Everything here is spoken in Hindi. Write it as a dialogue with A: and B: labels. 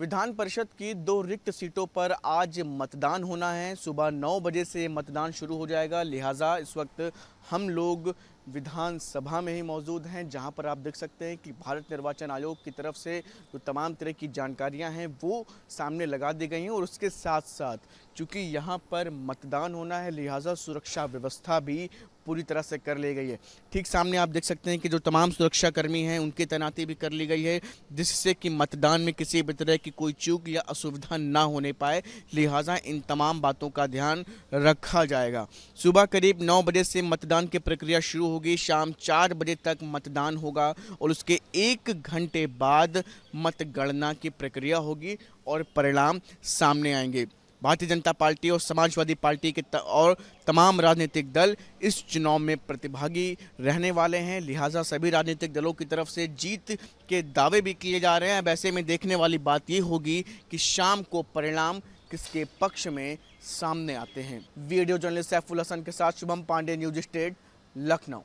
A: विधान परिषद की दो रिक्त सीटों पर आज मतदान होना है सुबह नौ बजे से मतदान शुरू हो जाएगा लिहाजा इस वक्त हम लोग विधानसभा में ही मौजूद हैं जहां पर आप देख सकते हैं कि भारत निर्वाचन आयोग की तरफ से जो तमाम तरह की जानकारियां हैं वो सामने लगा दी गई हैं और उसके साथ साथ चूँकि यहाँ पर मतदान होना है लिहाजा सुरक्षा व्यवस्था भी पूरी तरह से कर ली गई है ठीक सामने आप देख सकते हैं कि जो तमाम सुरक्षाकर्मी हैं उनकी तैनाती भी कर ली गई है जिससे कि मतदान में किसी भी तरह की कोई चूक या असुविधा ना होने पाए लिहाजा इन तमाम बातों का ध्यान रखा जाएगा सुबह करीब नौ बजे से मतदान की प्रक्रिया शुरू हो होगी शाम चार बजे तक मतदान होगा और उसके एक घंटे बाद मतगणना की प्रक्रिया होगी और परिणाम सामने आएंगे भारतीय जनता पार्टी और समाजवादी पार्टी के और तमाम राजनीतिक दल इस चुनाव में प्रतिभागी रहने वाले हैं लिहाजा सभी राजनीतिक दलों की तरफ से जीत के दावे भी किए जा रहे हैं वैसे में देखने वाली बात ये होगी कि शाम को परिणाम किसके पक्ष में सामने आते हैं वीडियो जर्नलिस्ट सैफुल हसन के साथ शुभम पांडे न्यूज स्टेट लखनऊ